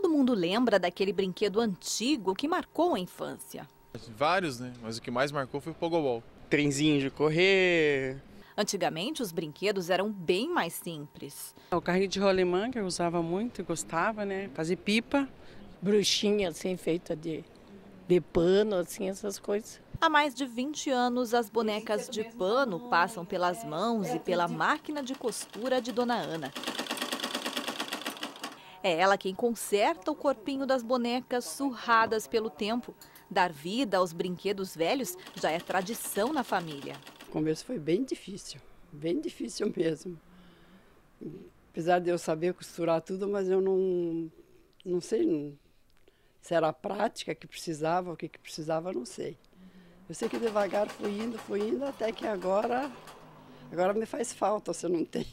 Todo mundo lembra daquele brinquedo antigo que marcou a infância. Vários, né? Mas o que mais marcou foi o pogobol. Trenzinho de correr. Antigamente, os brinquedos eram bem mais simples. O carrinho de rolemã, que eu usava muito e gostava, né? Fazer pipa. Bruxinha, assim, feita de, de pano, assim, essas coisas. Há mais de 20 anos, as bonecas de pano passam pelas mãos e pela máquina de costura de Dona Ana. É ela quem conserta o corpinho das bonecas surradas pelo tempo. Dar vida aos brinquedos velhos já é tradição na família. O começo foi bem difícil, bem difícil mesmo. Apesar de eu saber costurar tudo, mas eu não, não sei se era a prática que precisava, o que, que precisava, não sei. Eu sei que devagar fui indo, fui indo, até que agora, agora me faz falta se eu não tenho.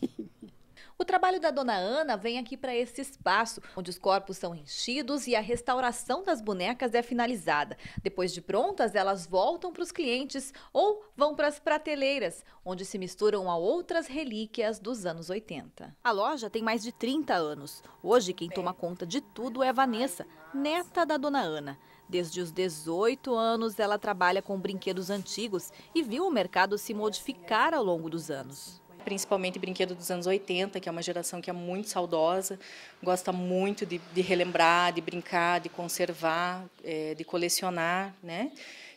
O trabalho da Dona Ana vem aqui para esse espaço, onde os corpos são enchidos e a restauração das bonecas é finalizada. Depois de prontas, elas voltam para os clientes ou vão para as prateleiras, onde se misturam a outras relíquias dos anos 80. A loja tem mais de 30 anos. Hoje, quem toma conta de tudo é Vanessa, neta da Dona Ana. Desde os 18 anos, ela trabalha com brinquedos antigos e viu o mercado se modificar ao longo dos anos principalmente brinquedo dos anos 80, que é uma geração que é muito saudosa, gosta muito de, de relembrar, de brincar, de conservar, é, de colecionar, né?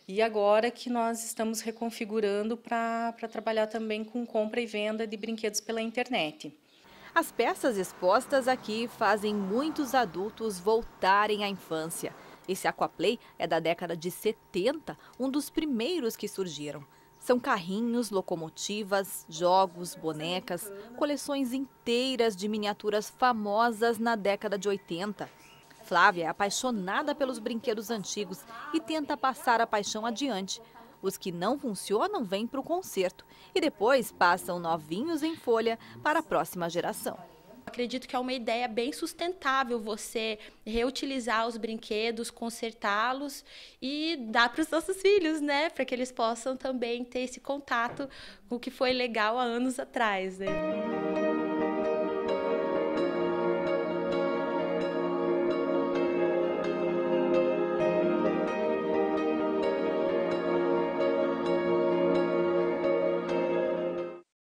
E agora que nós estamos reconfigurando para trabalhar também com compra e venda de brinquedos pela internet. As peças expostas aqui fazem muitos adultos voltarem à infância. Esse Aquaplay é da década de 70, um dos primeiros que surgiram. São carrinhos, locomotivas, jogos, bonecas, coleções inteiras de miniaturas famosas na década de 80. Flávia é apaixonada pelos brinquedos antigos e tenta passar a paixão adiante. Os que não funcionam vêm para o concerto e depois passam novinhos em folha para a próxima geração. Acredito que é uma ideia bem sustentável você reutilizar os brinquedos, consertá-los e dar para os nossos filhos, né? Para que eles possam também ter esse contato com o que foi legal há anos atrás, né?